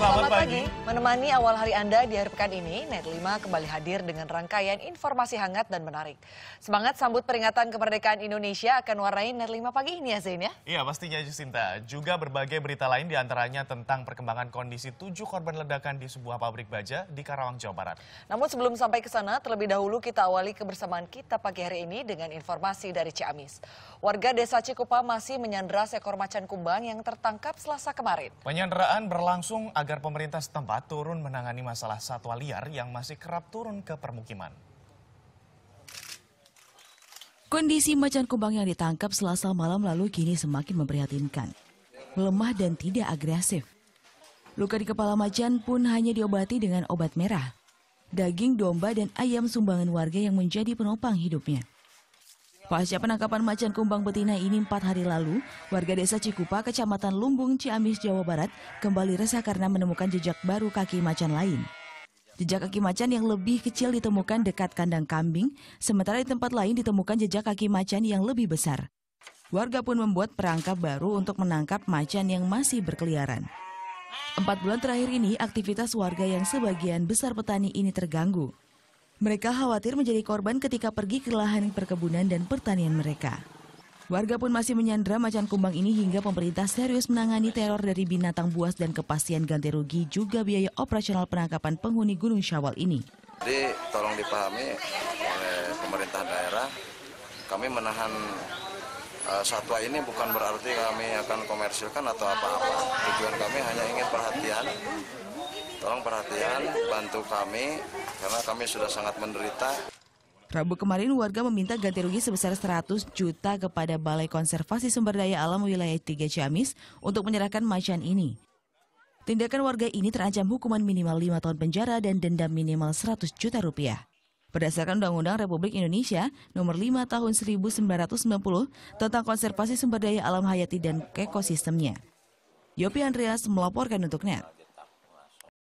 Selamat, pagi. Menemani awal hari Anda di hari pekan ini, Net 5 kembali hadir dengan rangkaian informasi hangat dan menarik. Semangat sambut peringatan kemerdekaan Indonesia akan warnai Net 5 pagi ini ya Zain ya? Iya pastinya Jacinta. Juga berbagai berita lain diantaranya tentang perkembangan kondisi tujuh korban ledakan di sebuah pabrik baja di Karawang, Jawa Barat. Namun sebelum sampai ke sana, terlebih dahulu kita awali kebersamaan kita pagi hari ini dengan informasi dari Ciamis. Warga desa Cikupa masih menyandra seekor macan kumbang yang tertangkap selasa kemarin. Penyanderaan berlangsung agak agar pemerintah setempat turun menangani masalah satwa liar yang masih kerap turun ke permukiman. Kondisi macan kumbang yang ditangkap selasa malam lalu kini semakin memprihatinkan. melemah dan tidak agresif. Luka di kepala macan pun hanya diobati dengan obat merah. Daging domba dan ayam sumbangan warga yang menjadi penopang hidupnya. Pasca penangkapan macan kumbang betina ini empat hari lalu, warga desa Cikupa, kecamatan Lumbung, Ciamis, Jawa Barat, kembali resah karena menemukan jejak baru kaki macan lain. Jejak kaki macan yang lebih kecil ditemukan dekat kandang kambing, sementara di tempat lain ditemukan jejak kaki macan yang lebih besar. Warga pun membuat perangkap baru untuk menangkap macan yang masih berkeliaran. Empat bulan terakhir ini, aktivitas warga yang sebagian besar petani ini terganggu. Mereka khawatir menjadi korban ketika pergi ke lahan perkebunan dan pertanian mereka. Warga pun masih menyandra macan kumbang ini hingga pemerintah serius menangani teror dari binatang buas dan kepastian ganti rugi juga biaya operasional penangkapan penghuni Gunung Syawal ini. Jadi tolong dipahami oleh pemerintah daerah, kami menahan uh, satwa ini bukan berarti kami akan komersilkan atau apa-apa. Tujuan kami hanya ingin perhatian Tolong perhatian, bantu kami, karena kami sudah sangat menderita. Rabu kemarin warga meminta ganti rugi sebesar 100 juta kepada Balai Konservasi Sumber Daya Alam Wilayah 3 Ciamis untuk menyerahkan macan ini. Tindakan warga ini terancam hukuman minimal 5 tahun penjara dan denda minimal 100 juta rupiah. Berdasarkan Undang-Undang Republik Indonesia Nomor 5 Tahun 1990 tentang konservasi sumber daya alam hayati dan ekosistemnya. Yopi Andreas melaporkan untuk NET.